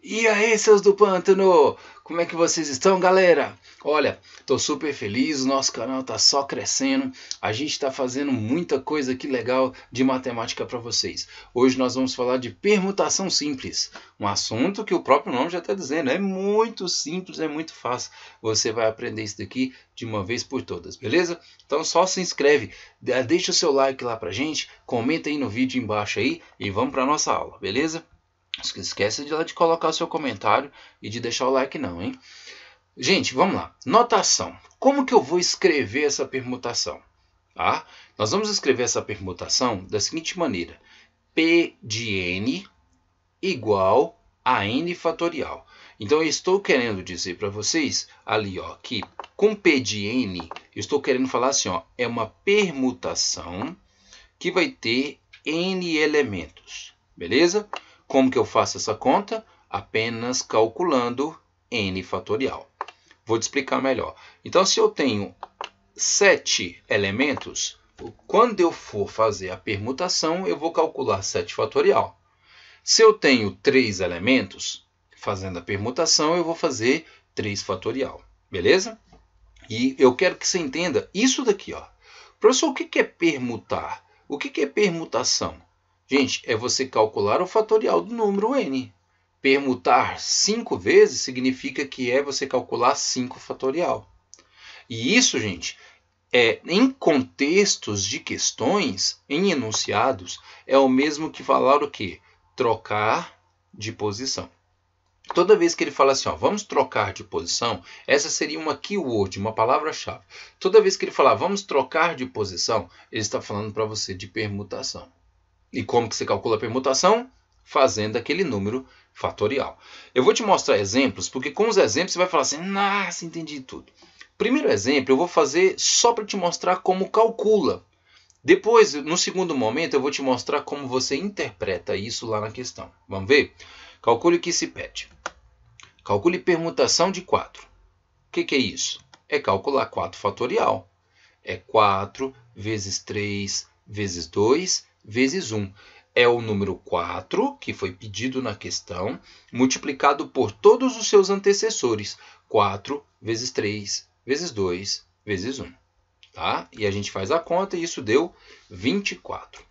E aí, seus do pântano, como é que vocês estão, galera? Olha, tô super feliz, o nosso canal tá só crescendo. A gente tá fazendo muita coisa aqui legal de matemática para vocês. Hoje nós vamos falar de permutação simples, um assunto que o próprio nome já está dizendo, é muito simples, é muito fácil. Você vai aprender isso daqui de uma vez por todas, beleza? Então só se inscreve, deixa o seu like lá pra gente, comenta aí no vídeo embaixo aí e vamos para nossa aula, beleza? Esquece de lá de colocar o seu comentário e de deixar o like não, hein? Gente, vamos lá. Notação. Como que eu vou escrever essa permutação? Tá? Nós vamos escrever essa permutação da seguinte maneira. P de n igual a n fatorial. Então, eu estou querendo dizer para vocês ali ó, que com P de n, eu estou querendo falar assim, ó, é uma permutação que vai ter n elementos. Beleza? Como que eu faço essa conta? Apenas calculando n fatorial. Vou te explicar melhor. Então, se eu tenho sete elementos, quando eu for fazer a permutação, eu vou calcular 7 fatorial. Se eu tenho três elementos, fazendo a permutação, eu vou fazer 3 fatorial. Beleza? E eu quero que você entenda isso daqui. Ó. Professor, o que é permutar? O que é permutação? Gente, é você calcular o fatorial do número n. Permutar 5 vezes significa que é você calcular 5 fatorial. E isso, gente, é em contextos de questões, em enunciados, é o mesmo que falar o quê? Trocar de posição. Toda vez que ele fala assim, ó, vamos trocar de posição, essa seria uma keyword, uma palavra-chave. Toda vez que ele falar vamos trocar de posição, ele está falando para você de permutação. E como que se calcula a permutação? Fazendo aquele número fatorial. Eu vou te mostrar exemplos, porque com os exemplos você vai falar assim, nossa, entendi tudo. Primeiro exemplo eu vou fazer só para te mostrar como calcula. Depois, no segundo momento, eu vou te mostrar como você interpreta isso lá na questão. Vamos ver? Calcule o que se pede. Calcule permutação de 4. O que, que é isso? É calcular 4 fatorial. É 4 vezes 3 vezes 2 vezes 1. É o número 4, que foi pedido na questão, multiplicado por todos os seus antecessores. 4 vezes 3, vezes 2, vezes 1. Tá? E a gente faz a conta e isso deu 24.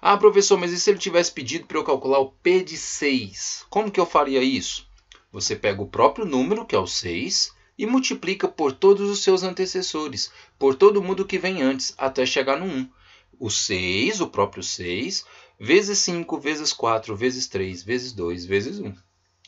Ah, professor, mas e se ele tivesse pedido para eu calcular o P de 6? Como que eu faria isso? Você pega o próprio número, que é o 6, e multiplica por todos os seus antecessores, por todo mundo que vem antes, até chegar no 1 o 6, o próprio 6, vezes 5, vezes 4, vezes 3, vezes 2, vezes 1.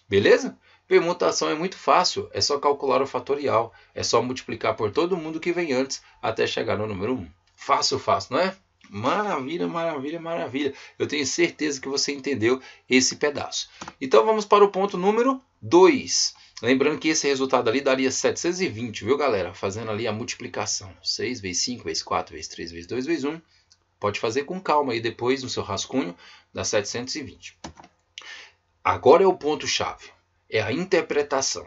Beleza? Permutação é muito fácil, é só calcular o fatorial, é só multiplicar por todo mundo que vem antes até chegar no número 1. Fácil, fácil, não é? Maravilha, maravilha, maravilha. Eu tenho certeza que você entendeu esse pedaço. Então vamos para o ponto número 2. Lembrando que esse resultado ali daria 720, viu galera? Fazendo ali a multiplicação. 6 vezes 5 vezes 4 vezes 3 vezes 2 vezes 1 Pode fazer com calma aí depois no seu rascunho da 720. Agora é o ponto-chave, é a interpretação.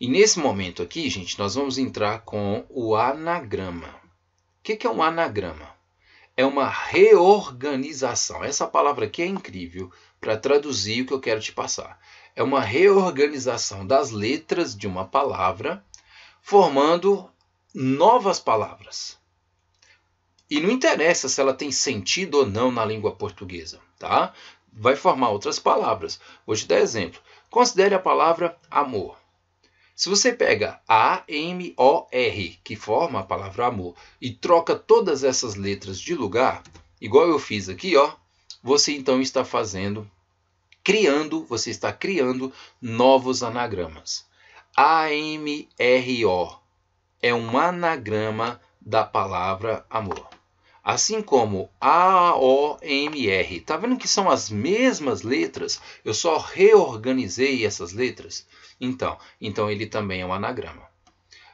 E nesse momento aqui, gente, nós vamos entrar com o anagrama. O que é um anagrama? É uma reorganização. Essa palavra aqui é incrível para traduzir o que eu quero te passar. É uma reorganização das letras de uma palavra, formando novas palavras. E não interessa se ela tem sentido ou não na língua portuguesa, tá? Vai formar outras palavras. Vou te dar exemplo. Considere a palavra amor. Se você pega A-M-O-R, que forma a palavra amor, e troca todas essas letras de lugar, igual eu fiz aqui, ó, você então está fazendo, criando, você está criando novos anagramas. A-M-R-O é um anagrama da palavra amor. Assim como A O M R, Tá vendo que são as mesmas letras? Eu só reorganizei essas letras. Então, então ele também é um anagrama.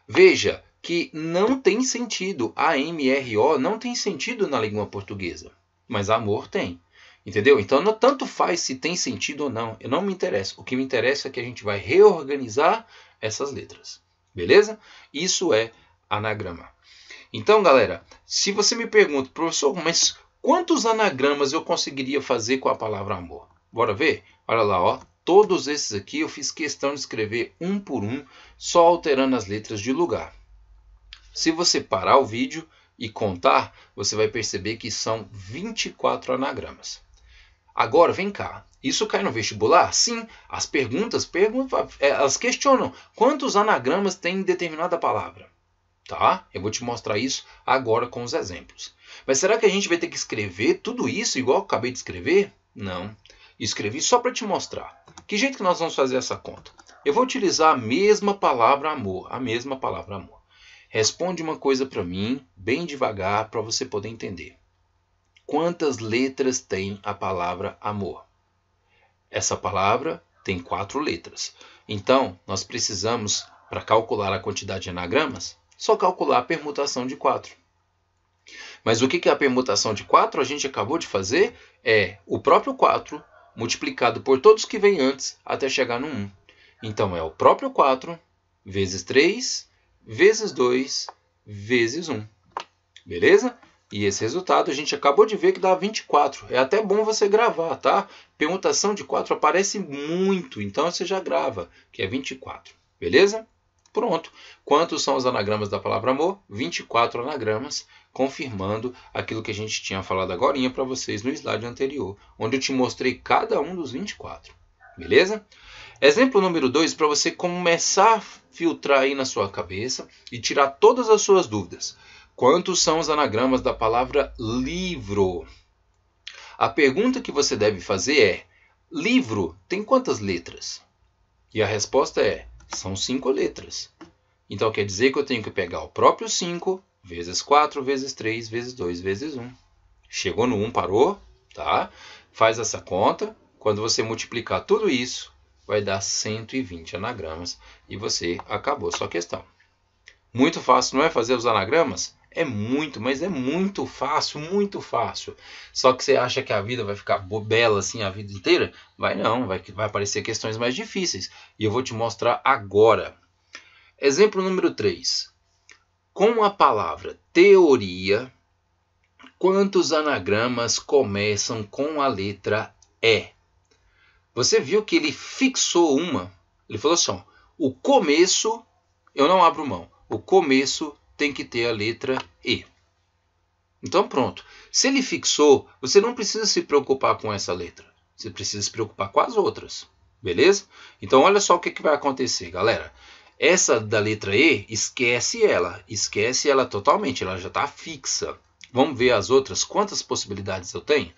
Veja que não tem sentido. A M R O, não tem sentido na língua portuguesa, mas amor tem. Entendeu? Então, não tanto faz se tem sentido ou não. Eu não me interesso. O que me interessa é que a gente vai reorganizar essas letras. Beleza? Isso é anagrama. Então, galera, se você me pergunta, professor, mas quantos anagramas eu conseguiria fazer com a palavra amor? Bora ver? Olha lá, ó. Todos esses aqui eu fiz questão de escrever um por um, só alterando as letras de lugar. Se você parar o vídeo e contar, você vai perceber que são 24 anagramas. Agora, vem cá. Isso cai no vestibular? Sim. As perguntas, perguntam, é, elas questionam quantos anagramas tem em determinada palavra tá? Eu vou te mostrar isso agora com os exemplos. Mas será que a gente vai ter que escrever tudo isso igual eu acabei de escrever? Não. Escrevi só para te mostrar. Que jeito que nós vamos fazer essa conta? Eu vou utilizar a mesma palavra amor, a mesma palavra amor. Responde uma coisa para mim, bem devagar, para você poder entender. Quantas letras tem a palavra amor? Essa palavra tem quatro letras. Então, nós precisamos, para calcular a quantidade de anagramas, só calcular a permutação de 4. Mas o que é a permutação de 4? A gente acabou de fazer é o próprio 4 multiplicado por todos que vêm antes até chegar no 1. Então, é o próprio 4 vezes 3 vezes 2 vezes 1. Beleza? E esse resultado a gente acabou de ver que dá 24. É até bom você gravar, tá? Permutação de 4 aparece muito, então você já grava, que é 24. Beleza? Pronto. Quantos são os anagramas da palavra amor? 24 anagramas, confirmando aquilo que a gente tinha falado agora para vocês no slide anterior, onde eu te mostrei cada um dos 24. Beleza? Exemplo número 2 para você começar a filtrar aí na sua cabeça e tirar todas as suas dúvidas. Quantos são os anagramas da palavra livro? A pergunta que você deve fazer é: livro tem quantas letras? E a resposta é são cinco letras. Então quer dizer que eu tenho que pegar o próprio 5 vezes 4 vezes 3 vezes 2 vezes 1. Chegou no 1, parou, tá? Faz essa conta. Quando você multiplicar tudo isso, vai dar 120 anagramas e você acabou sua questão. Muito fácil, não é fazer os anagramas? É muito, mas é muito fácil, muito fácil. Só que você acha que a vida vai ficar bela assim a vida inteira? Vai não, vai, vai aparecer questões mais difíceis. E eu vou te mostrar agora. Exemplo número 3. Com a palavra teoria, quantos anagramas começam com a letra E? Você viu que ele fixou uma? Ele falou assim: ó, o começo, eu não abro mão. O começo tem que ter a letra E. Então pronto. Se ele fixou, você não precisa se preocupar com essa letra. Você precisa se preocupar com as outras. Beleza? Então olha só o que, que vai acontecer, galera. Essa da letra E, esquece ela. Esquece ela totalmente. Ela já está fixa. Vamos ver as outras. Quantas possibilidades eu tenho?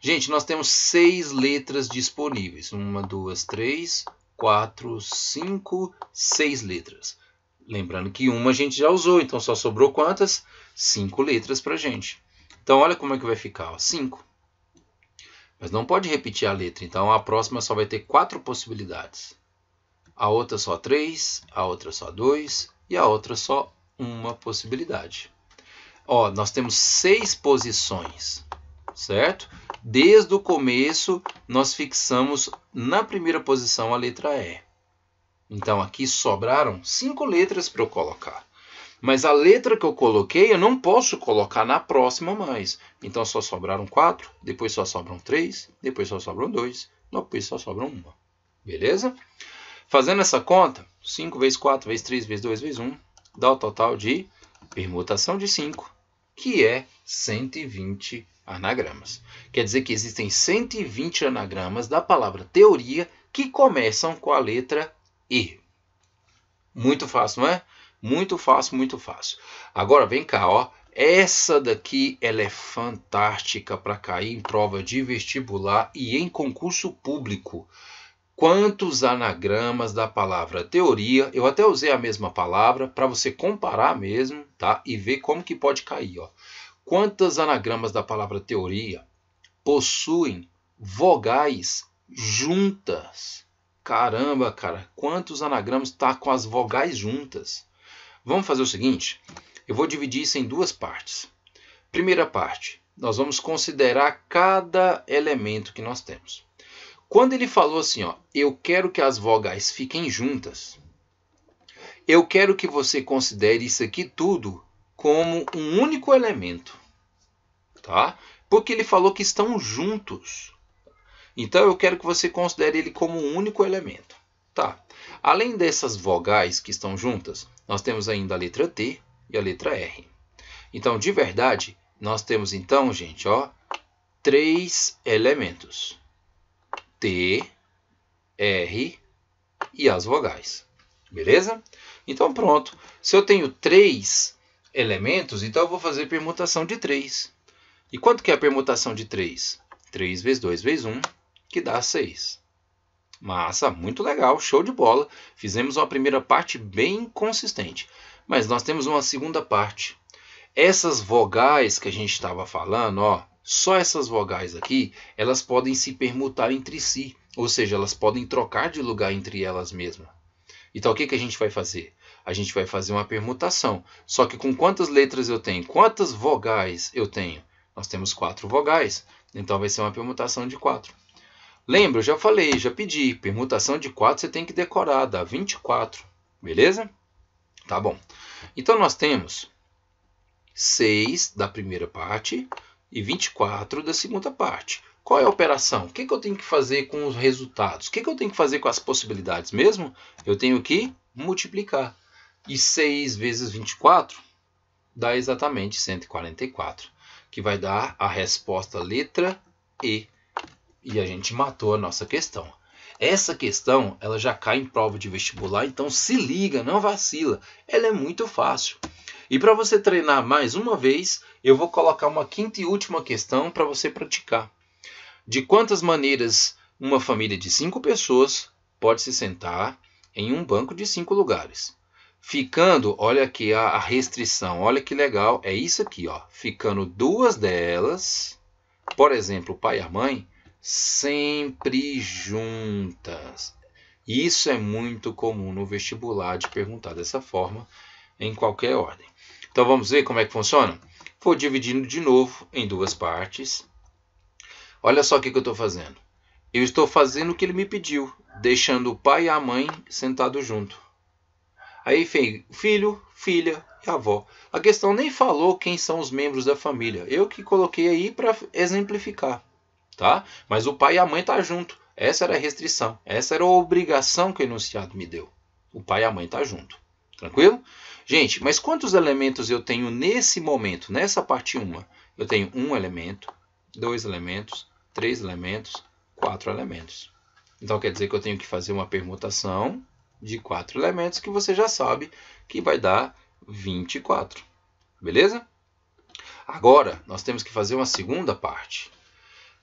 Gente, nós temos seis letras disponíveis. Uma, duas, três, quatro, cinco, seis letras. Lembrando que uma a gente já usou, então só sobrou quantas? Cinco letras para a gente. Então, olha como é que vai ficar, cinco. Mas não pode repetir a letra, então a próxima só vai ter quatro possibilidades. A outra só três, a outra só dois e a outra só uma possibilidade. Ó, nós temos seis posições, certo? Desde o começo, nós fixamos na primeira posição a letra E. Então aqui sobraram cinco letras para eu colocar. Mas a letra que eu coloquei eu não posso colocar na próxima mais. Então só sobraram quatro, depois só sobram três, depois só sobram dois, depois só sobram uma. Beleza? Fazendo essa conta, 5 vezes 4 vezes 3 vezes 2 vezes 1 dá o total de permutação de 5, que é 120 anagramas. Quer dizer que existem 120 anagramas da palavra teoria que começam com a letra e. Muito fácil, não é? Muito fácil, muito fácil. Agora vem cá, ó. Essa daqui ela é fantástica para cair em prova de vestibular e em concurso público. Quantos anagramas da palavra teoria? Eu até usei a mesma palavra para você comparar mesmo, tá? E ver como que pode cair, ó. Quantas anagramas da palavra teoria possuem vogais juntas? Caramba, cara, quantos anagramas tá com as vogais juntas? Vamos fazer o seguinte: eu vou dividir isso em duas partes. Primeira parte, nós vamos considerar cada elemento que nós temos. Quando ele falou assim, ó, eu quero que as vogais fiquem juntas, eu quero que você considere isso aqui tudo como um único elemento, tá? Porque ele falou que estão juntos. Então eu quero que você considere ele como um único elemento. Tá. Além dessas vogais que estão juntas, nós temos ainda a letra T e a letra R. Então, de verdade, nós temos então, gente, ó, três elementos. T, R e as vogais. Beleza? Então, pronto. Se eu tenho três elementos, então eu vou fazer permutação de 3. E quanto que é a permutação de 3? 3 vezes 2 vezes 1 que dá 6. Massa, muito legal, show de bola. Fizemos uma primeira parte bem consistente, mas nós temos uma segunda parte. Essas vogais que a gente estava falando, ó, só essas vogais aqui, elas podem se permutar entre si, ou seja, elas podem trocar de lugar entre elas mesmas. Então o que, que a gente vai fazer? A gente vai fazer uma permutação. Só que com quantas letras eu tenho? Quantas vogais eu tenho? Nós temos quatro vogais, então vai ser uma permutação de quatro. Lembra, eu já falei, já pedi. Permutação de 4 você tem que decorar, dá 24. Beleza? Tá bom. Então nós temos 6 da primeira parte e 24 da segunda parte. Qual é a operação? O que, que eu tenho que fazer com os resultados? O que, que eu tenho que fazer com as possibilidades mesmo? Eu tenho que multiplicar. E 6 vezes 24 dá exatamente 144, que vai dar a resposta letra E e a gente matou a nossa questão. Essa questão, ela já cai em prova de vestibular, então se liga, não vacila. Ela é muito fácil. E para você treinar mais uma vez, eu vou colocar uma quinta e última questão para você praticar. De quantas maneiras uma família de cinco pessoas pode se sentar em um banco de cinco lugares? Ficando, olha aqui a, restrição, olha que legal, é isso aqui, ó. Ficando duas delas, por exemplo, o pai e a mãe, sempre juntas. Isso é muito comum no vestibular de perguntar dessa forma, em qualquer ordem. Então vamos ver como é que funciona? Vou dividindo de novo em duas partes. Olha só o que, eu estou fazendo. Eu estou fazendo o que ele me pediu, deixando o pai e a mãe sentados junto. Aí, vem filho, filha e avó. A questão nem falou quem são os membros da família. Eu que coloquei aí para exemplificar tá? Mas o pai e a mãe tá junto. Essa era a restrição, essa era a obrigação que o enunciado me deu. O pai e a mãe tá junto. Tranquilo? Gente, mas quantos elementos eu tenho nesse momento, nessa parte 1? Eu tenho um elemento, dois elementos, três elementos, quatro elementos. Então quer dizer que eu tenho que fazer uma permutação de quatro elementos que você já sabe que vai dar 24. Beleza? Agora, nós temos que fazer uma segunda parte.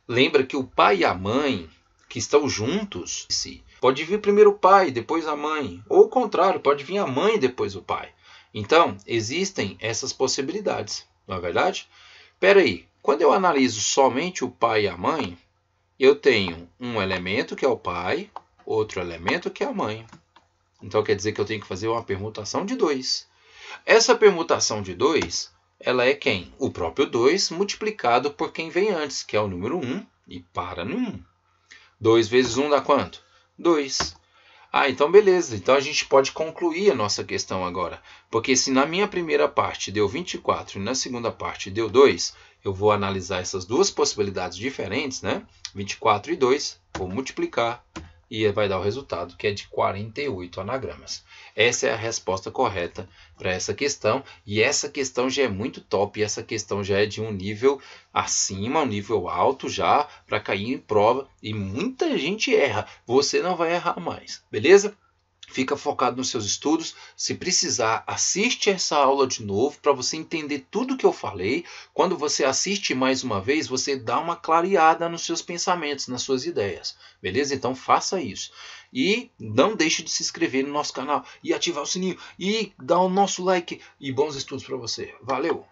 Lembra que o pai e a mãe que estão juntos, pode vir primeiro o pai, depois a mãe, ou o contrário, pode vir a mãe depois o pai. Então, existem essas possibilidades, não é verdade? Espera aí, quando eu analiso somente o pai e a mãe, eu tenho um elemento que é o pai, outro elemento que é a mãe. Então, quer dizer que eu tenho que fazer uma permutação de dois. Essa permutação de dois ela é quem? O próprio 2 multiplicado por quem vem antes, que é o número 1, um, e para no 1. 2 vezes 1 um dá quanto? 2. Ah, então beleza. Então a gente pode concluir a nossa questão agora. Porque se na minha primeira parte deu 24 e na segunda parte deu 2, eu vou analisar essas duas possibilidades diferentes, né? 24 e 2, vou multiplicar e vai dar o resultado, que é de 48 anagramas. Essa é a resposta correta para essa questão, e essa questão já é muito top, essa questão já é de um nível acima, um nível alto já, para cair em prova, e muita gente erra, você não vai errar mais, beleza? fica focado nos seus estudos. Se precisar, assiste essa aula de novo para você entender tudo que eu falei. Quando você assiste mais uma vez, você dá uma clareada nos seus pensamentos, nas suas ideias. Beleza? Então faça isso. E não deixe de se inscrever no nosso canal e ativar o sininho e dar o nosso like e bons estudos para você. Valeu!